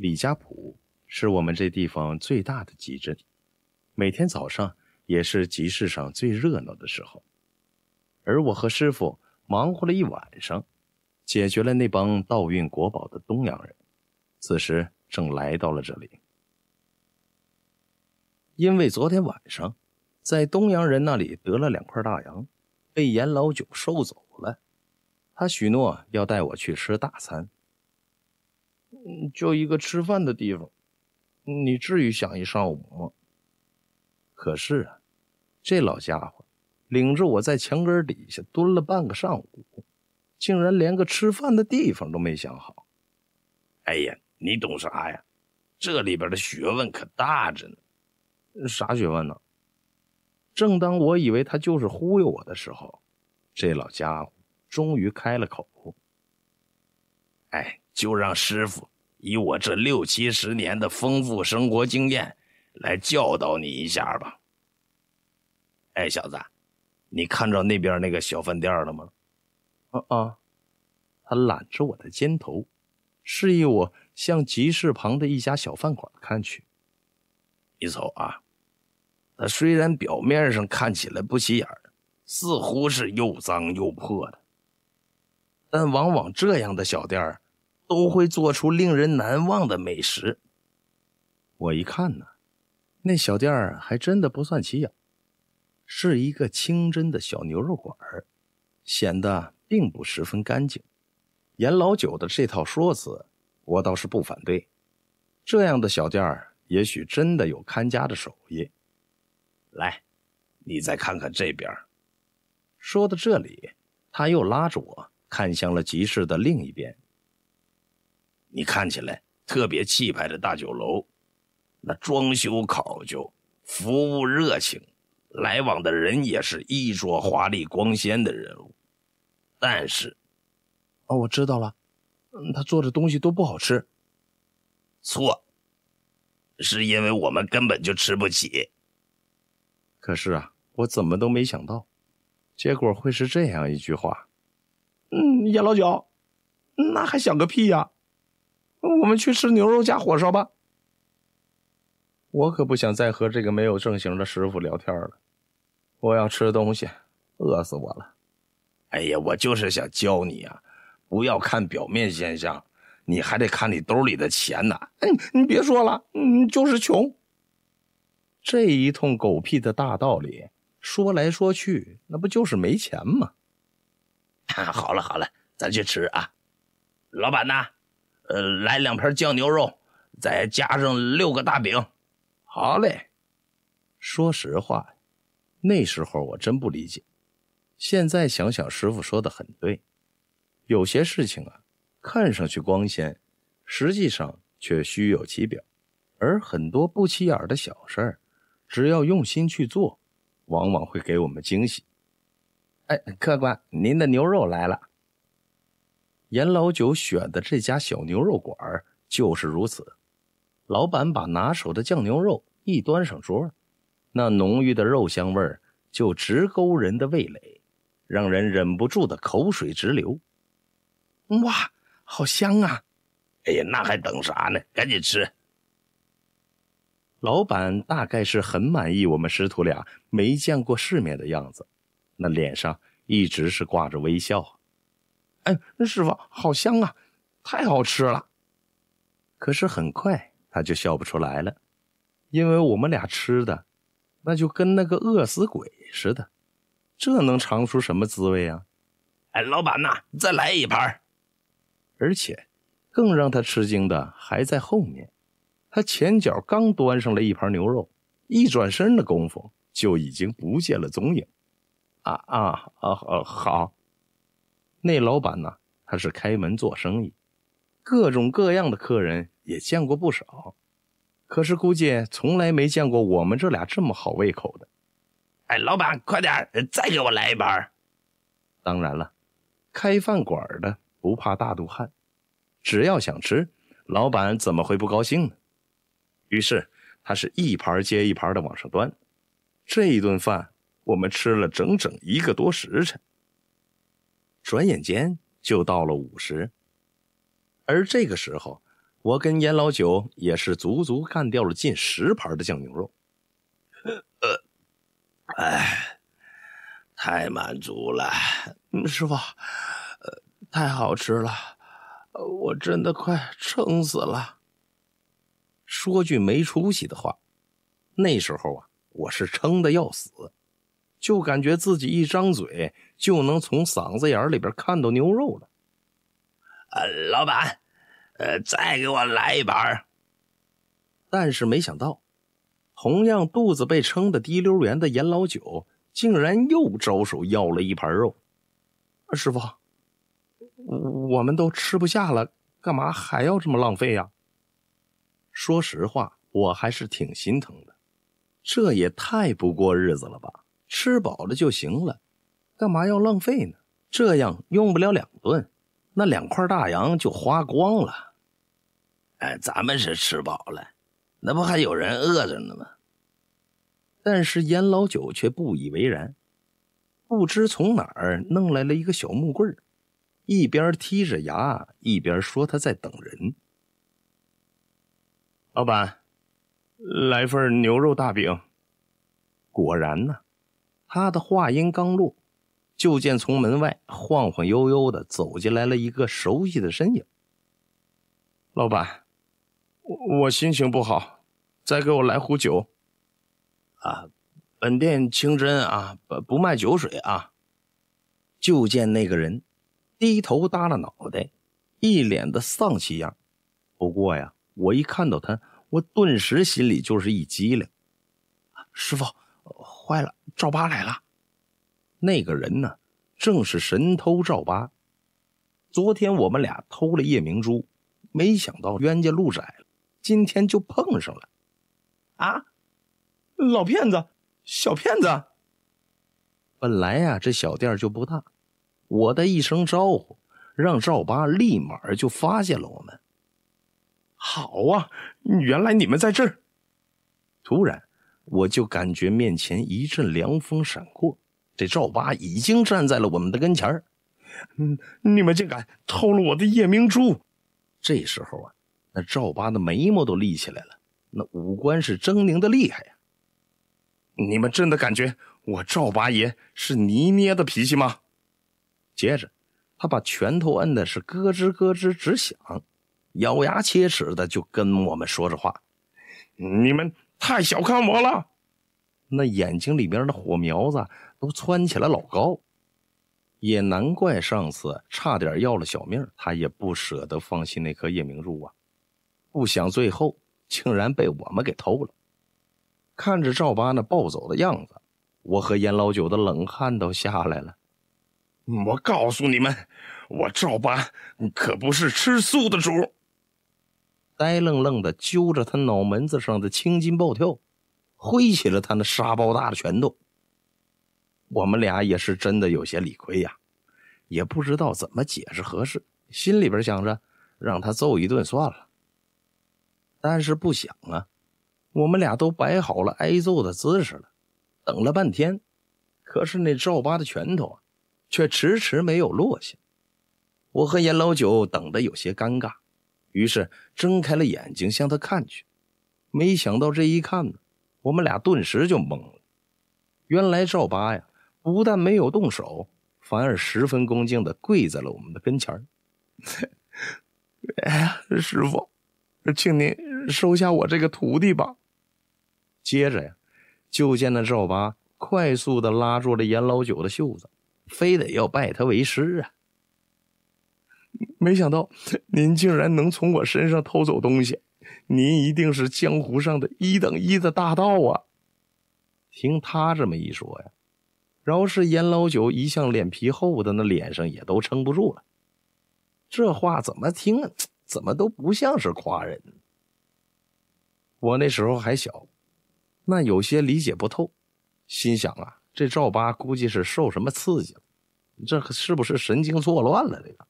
李家铺是我们这地方最大的集镇，每天早上也是集市上最热闹的时候。而我和师傅忙活了一晚上，解决了那帮盗运国宝的东洋人，此时正来到了这里。因为昨天晚上在东洋人那里得了两块大洋，被严老九收走了，他许诺要带我去吃大餐。就一个吃饭的地方，你至于想一上午吗？可是啊，这老家伙领着我在墙根底下蹲了半个上午，竟然连个吃饭的地方都没想好。哎呀，你懂啥呀？这里边的学问可大着呢。啥学问呢？正当我以为他就是忽悠我的时候，这老家伙终于开了口。哎，就让师傅以我这六七十年的丰富生活经验来教导你一下吧。哎，小子，你看着那边那个小饭店了吗？啊啊！他揽着我的肩头，示意我向集市旁的一家小饭馆看去。你瞅啊，他虽然表面上看起来不起眼似乎是又脏又破的，但往往这样的小店都会做出令人难忘的美食。我一看呢，那小店儿还真的不算起眼，是一个清真的小牛肉馆儿，显得并不十分干净。严老九的这套说辞，我倒是不反对。这样的小店儿也许真的有看家的手艺。来，你再看看这边。说到这里，他又拉着我看向了集市的另一边。你看起来特别气派的大酒楼，那装修考究，服务热情，来往的人也是衣着华丽光鲜的人物。但是，哦，我知道了，他做的东西都不好吃。错，是因为我们根本就吃不起。可是啊，我怎么都没想到，结果会是这样一句话。嗯，叶老九，那还想个屁呀！我们去吃牛肉加火烧吧。我可不想再和这个没有正形的师傅聊天了。我要吃东西，饿死我了。哎呀，我就是想教你啊，不要看表面现象，你还得看你兜里的钱呐。哎，你别说了，你就是穷。这一通狗屁的大道理，说来说去，那不就是没钱吗？好了好了，咱去吃啊。老板呐。呃，来两盘酱牛肉，再加上六个大饼，好嘞。说实话，那时候我真不理解，现在想想，师傅说的很对，有些事情啊，看上去光鲜，实际上却虚有其表，而很多不起眼的小事儿，只要用心去做，往往会给我们惊喜。哎，客官，您的牛肉来了。严老九选的这家小牛肉馆就是如此，老板把拿手的酱牛肉一端上桌，那浓郁的肉香味儿就直勾人的味蕾，让人忍不住的口水直流。哇，好香啊！哎呀，那还等啥呢？赶紧吃！老板大概是很满意我们师徒俩没见过世面的样子，那脸上一直是挂着微笑。哎，师傅，好香啊，太好吃了。可是很快他就笑不出来了，因为我们俩吃的，那就跟那个饿死鬼似的，这能尝出什么滋味啊？哎，老板呐，再来一盘。而且更让他吃惊的还在后面，他前脚刚端上来一盘牛肉，一转身的功夫就已经不见了踪影。啊啊啊！啊、好。那老板呢？他是开门做生意，各种各样的客人也见过不少，可是估计从来没见过我们这俩这么好胃口的。哎，老板，快点，再给我来一盘！当然了，开饭馆的不怕大肚汉，只要想吃，老板怎么会不高兴呢？于是他是一盘接一盘的往上端。这一顿饭，我们吃了整整一个多时辰。转眼间就到了午时，而这个时候，我跟严老九也是足足干掉了近十盘的酱牛肉。呃，哎，太满足了，师傅，呃，太好吃了，我真的快撑死了。说句没出息的话，那时候啊，我是撑的要死。就感觉自己一张嘴就能从嗓子眼里边看到牛肉了。呃，老板，呃，再给我来一盘儿。但是没想到，同样肚子被撑得滴溜圆的严老九，竟然又招手要了一盘肉。师傅，我们都吃不下了，干嘛还要这么浪费呀？说实话，我还是挺心疼的，这也太不过日子了吧。吃饱了就行了，干嘛要浪费呢？这样用不了两顿，那两块大洋就花光了。哎，咱们是吃饱了，那不还有人饿着呢吗？但是严老九却不以为然，不知从哪儿弄来了一个小木棍儿，一边剔着牙，一边说他在等人。老板，来份牛肉大饼。果然呢。他的话音刚落，就见从门外晃晃悠悠的走进来了一个熟悉的身影。老板，我我心情不好，再给我来壶酒。啊，本店清真啊，不不卖酒水啊。就见那个人低头耷拉脑袋，一脸的丧气样。不过呀，我一看到他，我顿时心里就是一激灵。师傅。坏了，赵八来了。那个人呢，正是神偷赵八。昨天我们俩偷了夜明珠，没想到冤家路窄了，今天就碰上了。啊，老骗子，小骗子。本来呀，这小店就不大，我的一声招呼，让赵八立马就发现了我们。好啊，原来你们在这儿。突然。我就感觉面前一阵凉风闪过，这赵八已经站在了我们的跟前儿。嗯，你们竟敢偷了我的夜明珠！这时候啊，那赵八的眉毛都立起来了，那五官是狰狞的厉害呀。你们真的感觉我赵八爷是泥捏的脾气吗？接着，他把拳头摁的是咯吱咯吱直响，咬牙切齿的就跟我们说着话。你们。太小看我了，那眼睛里边的火苗子都窜起来老高，也难怪上次差点要了小命，他也不舍得放弃那颗夜明珠啊，不想最后竟然被我们给偷了。看着赵八那暴走的样子，我和严老九的冷汗都下来了。我告诉你们，我赵八可不是吃素的主。呆愣愣的揪着他脑门子上的青筋暴跳，挥起了他那沙包大的拳头。我们俩也是真的有些理亏呀，也不知道怎么解释合适，心里边想着让他揍一顿算了。但是不想啊，我们俩都摆好了挨揍的姿势了，等了半天，可是那赵八的拳头啊，却迟迟没有落下。我和严老九等的有些尴尬。于是睁开了眼睛，向他看去，没想到这一看呢，我们俩顿时就懵了。原来赵八呀，不但没有动手，反而十分恭敬的跪在了我们的跟前儿。师傅，请您收下我这个徒弟吧。接着呀，就见那赵八快速的拉住了严老九的袖子，非得要拜他为师啊。没想到您竟然能从我身上偷走东西，您一定是江湖上的一等一的大盗啊！听他这么一说呀，饶是严老九一向脸皮厚的，那脸上也都撑不住了。这话怎么听怎么都不像是夸人。我那时候还小，那有些理解不透，心想啊，这赵八估计是受什么刺激了，这是不是神经错乱了？这个。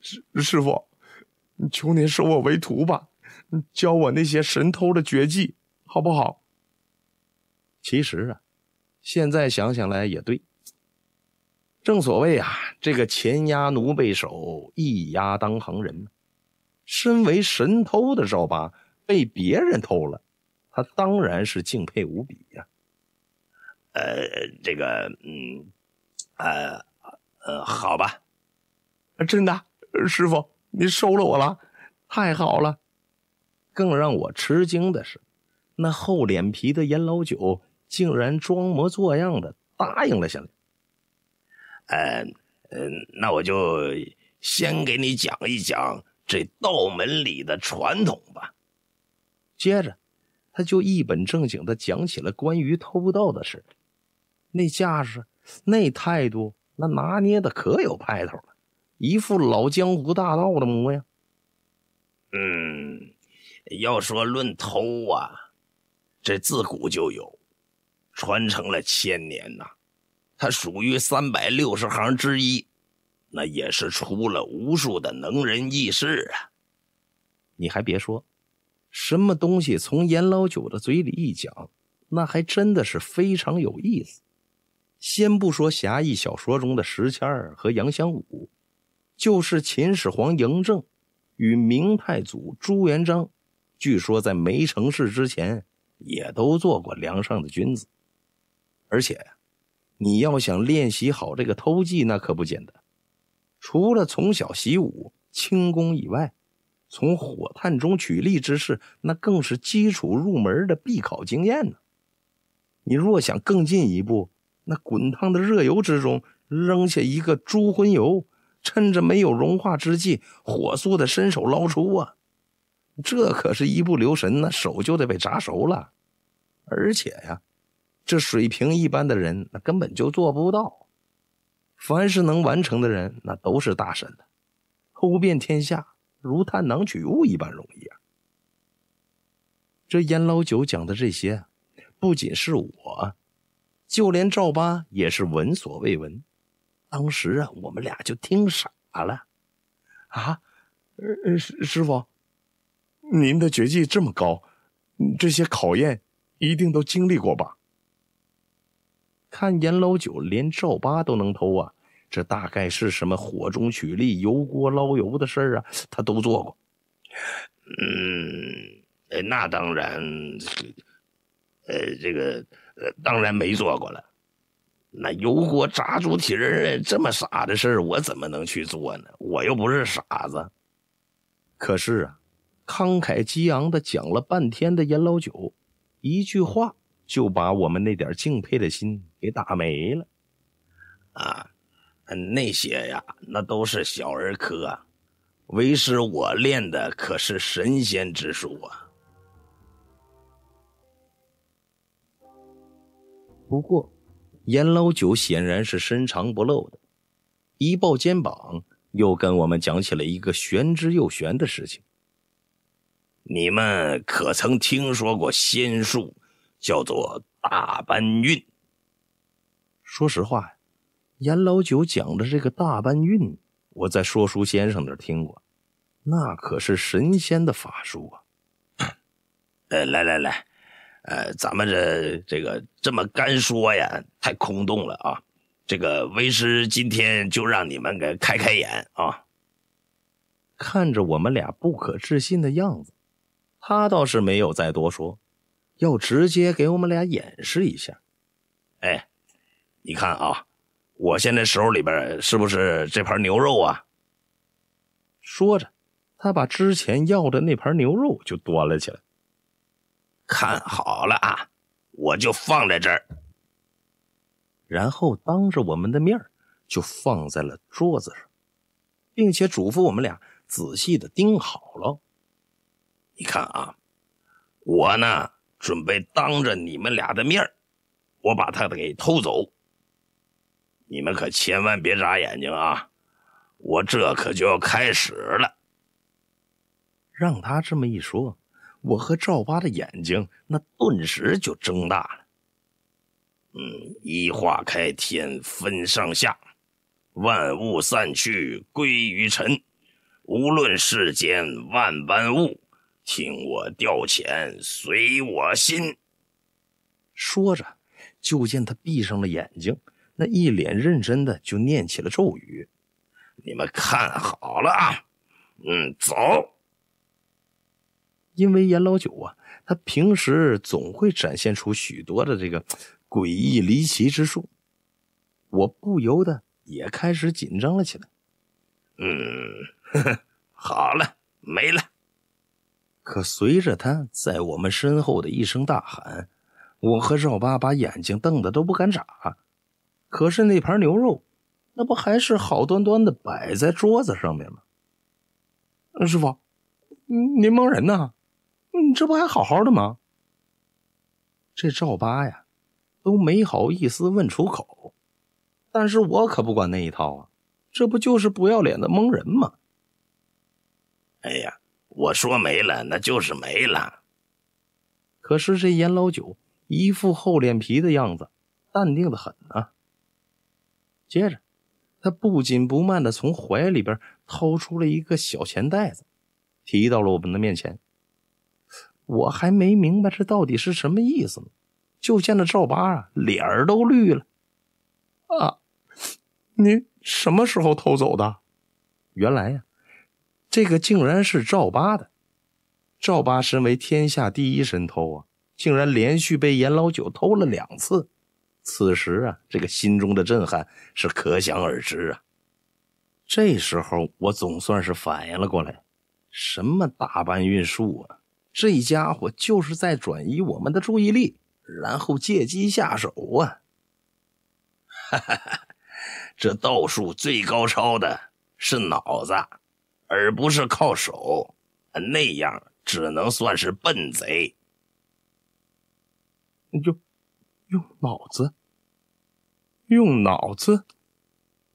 师师傅，求您收我为徒吧，教我那些神偷的绝技，好不好？其实啊，现在想想来也对。正所谓啊，这个钱压奴背手，一压当行人。身为神偷的赵八被别人偷了，他当然是敬佩无比呀。呃，这个，嗯，呃，呃，好吧。真的，师傅，您收了我了，太好了！更让我吃惊的是，那厚脸皮的严老九竟然装模作样的答应了下来。呃，那我就先给你讲一讲这道门里的传统吧。接着，他就一本正经的讲起了关于偷盗的事，那架势，那态度，那拿捏的可有派头了。一副老江湖大盗的模样。嗯，要说论偷啊，这自古就有，传承了千年呐。它属于三百六十行之一，那也是出了无数的能人异士啊。你还别说，什么东西从严老九的嘴里一讲，那还真的是非常有意思。先不说侠义小说中的时迁儿和杨香武。就是秦始皇嬴政，与明太祖朱元璋，据说在没成事之前，也都做过梁上的君子。而且，你要想练习好这个偷技，那可不简单。除了从小习武轻功以外，从火炭中取栗之事，那更是基础入门的必考经验呢。你若想更进一步，那滚烫的热油之中扔下一个猪荤油。趁着没有融化之际，火速的伸手捞出啊！这可是一不留神呢，手就得被炸熟了。而且呀，这水平一般的人，那根本就做不到。凡是能完成的人，那都是大神偷遍天下，如探囊取物一般容易啊！这严老九讲的这些，不仅是我，就连赵八也是闻所未闻。当时啊，我们俩就听傻了，啊，师师傅，您的绝技这么高，这些考验一定都经历过吧？看严老九连赵八都能偷啊，这大概是什么火中取栗、油锅捞油的事儿啊？他都做过。嗯，那当然，呃，这个当然没做过了。那油锅炸猪蹄儿这么傻的事儿，我怎么能去做呢？我又不是傻子。可是啊，慷慨激昂的讲了半天的严老九，一句话就把我们那点敬佩的心给打没了。啊，那些呀，那都是小儿科，为师我练的可是神仙之术啊。不过。严老九显然是深藏不露的，一抱肩膀，又跟我们讲起了一个玄之又玄的事情。你们可曾听说过仙术，叫做大搬运？说实话严老九讲的这个大搬运，我在说书先生那听过，那可是神仙的法术啊！来来来。呃，咱们这这个这么干说呀，太空洞了啊！这个为师今天就让你们给开开眼啊！看着我们俩不可置信的样子，他倒是没有再多说，要直接给我们俩演示一下。哎，你看啊，我现在手里边是不是这盘牛肉啊？说着，他把之前要的那盘牛肉就端了起来。看好了啊，我就放在这儿，然后当着我们的面就放在了桌子上，并且嘱咐我们俩仔细的盯好了。你看啊，我呢准备当着你们俩的面我把它给偷走。你们可千万别眨眼睛啊，我这可就要开始了。让他这么一说。我和赵八的眼睛那顿时就睁大了。嗯，一化开天分上下，万物散去归于尘。无论世间万般物，听我调遣，随我心。说着，就见他闭上了眼睛，那一脸认真的就念起了咒语。你们看好了啊！嗯，走。因为严老九啊，他平时总会展现出许多的这个诡异离奇之术，我不由得也开始紧张了起来。嗯，好了，没了。可随着他在我们身后的一声大喊，我和赵八把眼睛瞪得都不敢眨。可是那盘牛肉，那不还是好端端的摆在桌子上面吗？师傅，您蒙人呢？你这不还好好的吗？这赵八呀，都没好意思问出口。但是我可不管那一套啊！这不就是不要脸的蒙人吗？哎呀，我说没了，那就是没了。可是这严老九一副厚脸皮的样子，淡定的很呢。接着，他不紧不慢的从怀里边掏出了一个小钱袋子，提到了我们的面前。我还没明白这到底是什么意思呢，就见了赵八啊，脸儿都绿了。啊，你什么时候偷走的？原来呀，这个竟然是赵八的。赵八身为天下第一神偷啊，竟然连续被严老九偷了两次，此时啊，这个心中的震撼是可想而知啊。这时候我总算是反应了过来，什么大搬运术啊！这家伙就是在转移我们的注意力，然后借机下手啊！哈哈哈，这道术最高超的是脑子，而不是靠手，那样只能算是笨贼。用，用脑子，用脑子，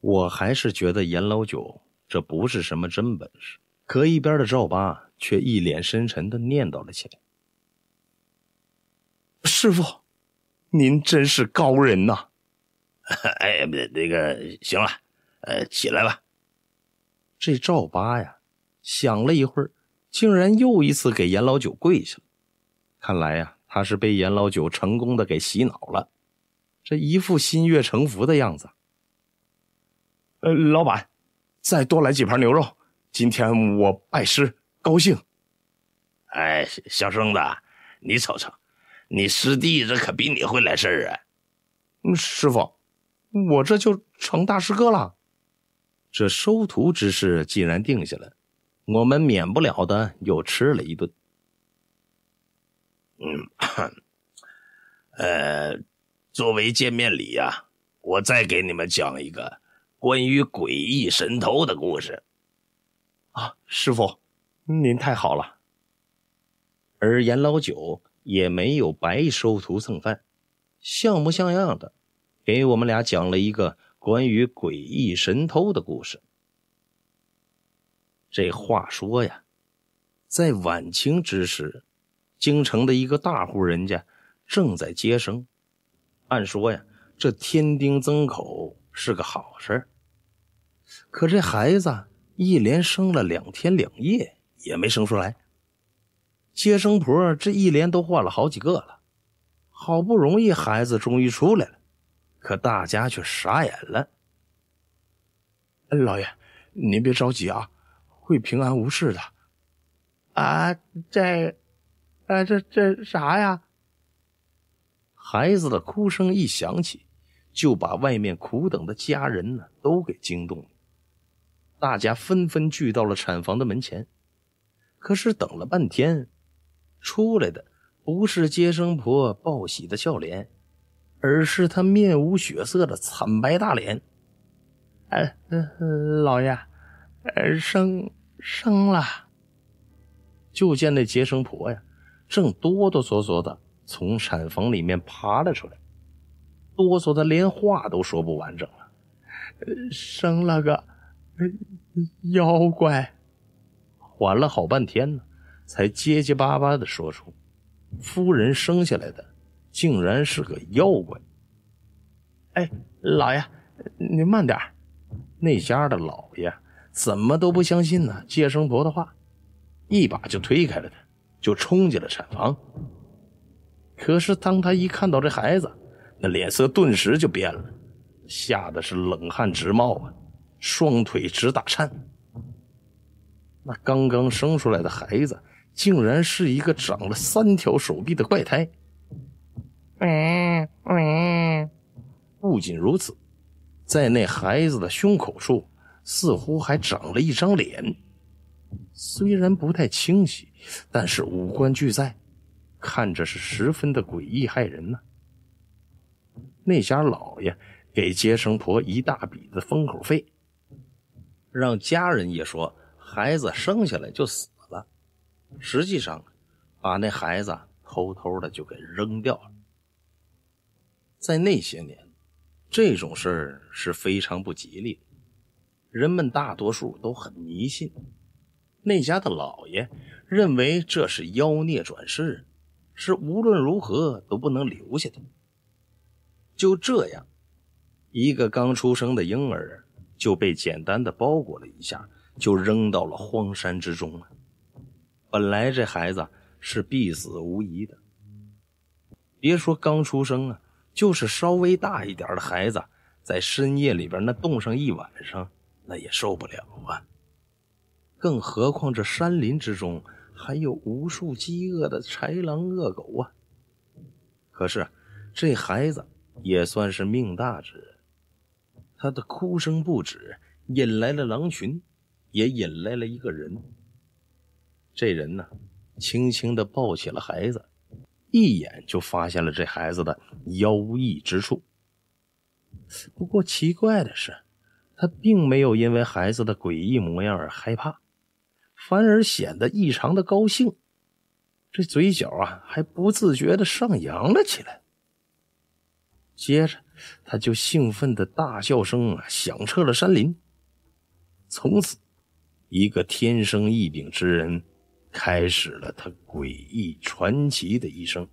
我还是觉得严老九这不是什么真本事。可一边的赵八却一脸深沉的念叨了起来：“师傅，您真是高人呐！” 哎，不，那个行了，呃，起来吧。这赵八呀，想了一会儿，竟然又一次给严老九跪下了。看来呀，他是被严老九成功的给洗脑了，这一副心悦诚服的样子。呃，老板，再多来几盘牛肉。今天我拜师，高兴。哎，小生子，你瞅瞅，你师弟这可比你会来事儿啊！师傅，我这就成大师哥了。这收徒之事既然定下了，我们免不了的又吃了一顿。嗯，呃，作为见面礼呀，我再给你们讲一个关于诡异神偷的故事。啊，师傅，您太好了。而严老九也没有白收徒蹭饭，像模像样的，给我们俩讲了一个关于诡异神偷的故事。这话说呀，在晚清之时，京城的一个大户人家正在接生。按说呀，这添丁增口是个好事儿，可这孩子。一连生了两天两夜也没生出来，接生婆这一连都换了好几个了，好不容易孩子终于出来了，可大家却傻眼了。老爷，您别着急啊，会平安无事的。啊，这，啊这这啥呀？孩子的哭声一响起，就把外面苦等的家人呢都给惊动了。大家纷纷聚到了产房的门前，可是等了半天，出来的不是接生婆报喜的笑脸，而是她面无血色的惨白大脸。呃，老爷，生生了。就见那接生婆呀，正哆哆嗦嗦的从产房里面爬了出来，哆嗦的连话都说不完整了，生了个。妖怪，缓了好半天呢，才结结巴巴的说出：“夫人生下来的，竟然是个妖怪。”哎，老爷，您慢点！那家的老爷怎么都不相信呢？接生婆的话，一把就推开了他，就冲进了产房。可是当他一看到这孩子，那脸色顿时就变了，吓得是冷汗直冒啊！双腿直打颤。那刚刚生出来的孩子，竟然是一个长了三条手臂的怪胎。嗯嗯，不仅如此，在那孩子的胸口处，似乎还长了一张脸，虽然不太清晰，但是五官俱在，看着是十分的诡异骇人呢。那家老爷给接生婆一大笔的封口费。让家人一说，孩子生下来就死了，实际上把那孩子偷偷的就给扔掉了。在那些年，这种事儿是非常不吉利的，人们大多数都很迷信。那家的老爷认为这是妖孽转世，是无论如何都不能留下的。就这样，一个刚出生的婴儿。就被简单的包裹了一下，就扔到了荒山之中了。本来这孩子是必死无疑的，别说刚出生啊，就是稍微大一点的孩子，在深夜里边那冻上一晚上，那也受不了啊。更何况这山林之中还有无数饥饿的豺狼恶狗啊。可是这孩子也算是命大之人。他的哭声不止，引来了狼群，也引来了一个人。这人呢，轻轻的抱起了孩子，一眼就发现了这孩子的妖异之处。不过奇怪的是，他并没有因为孩子的诡异模样而害怕，反而显得异常的高兴，这嘴角啊还不自觉的上扬了起来。接着。他就兴奋的大笑声啊，响彻了山林。从此，一个天生异禀之人，开始了他诡异传奇的一生。